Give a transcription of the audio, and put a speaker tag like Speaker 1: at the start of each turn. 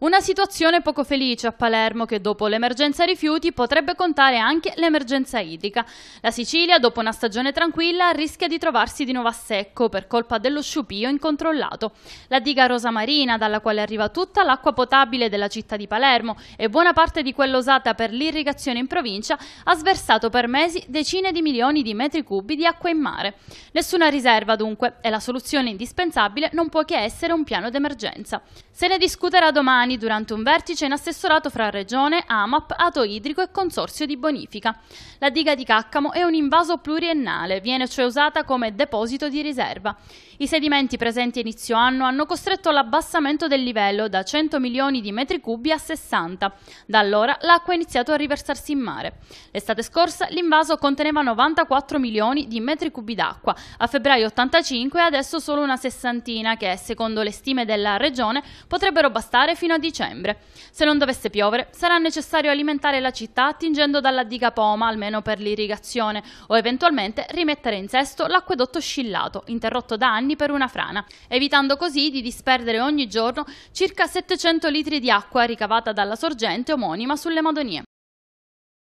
Speaker 1: Una situazione poco felice a Palermo che dopo l'emergenza rifiuti potrebbe contare anche l'emergenza idrica. La Sicilia, dopo una stagione tranquilla, rischia di trovarsi di nuovo a secco per colpa dello sciupio incontrollato. La diga Rosa Marina, dalla quale arriva tutta l'acqua potabile della città di Palermo e buona parte di quella usata per l'irrigazione in provincia, ha sversato per mesi decine di milioni di metri cubi di acqua in mare. Nessuna riserva dunque e la soluzione indispensabile non può che essere un piano d'emergenza. Se ne discuterà domani domani durante un vertice in assessorato fra Regione, AMAP, Ato Idrico e Consorzio di Bonifica. La diga di Caccamo è un invaso pluriennale, viene cioè usata come deposito di riserva. I sedimenti presenti a inizio anno hanno costretto l'abbassamento del livello da 100 milioni di metri cubi a 60. Da allora l'acqua ha iniziato a riversarsi in mare. L'estate scorsa l'invaso conteneva 94 milioni di metri cubi d'acqua, a febbraio 85 e adesso solo una sessantina che, secondo le stime della Regione, potrebbero bastare fino a dicembre. Se non dovesse piovere, sarà necessario alimentare la città attingendo dalla diga Poma, almeno per l'irrigazione, o eventualmente rimettere in sesto l'acquedotto scillato, interrotto da anni per una frana, evitando così di disperdere ogni giorno circa 700 litri di acqua ricavata dalla sorgente omonima sulle Madonie.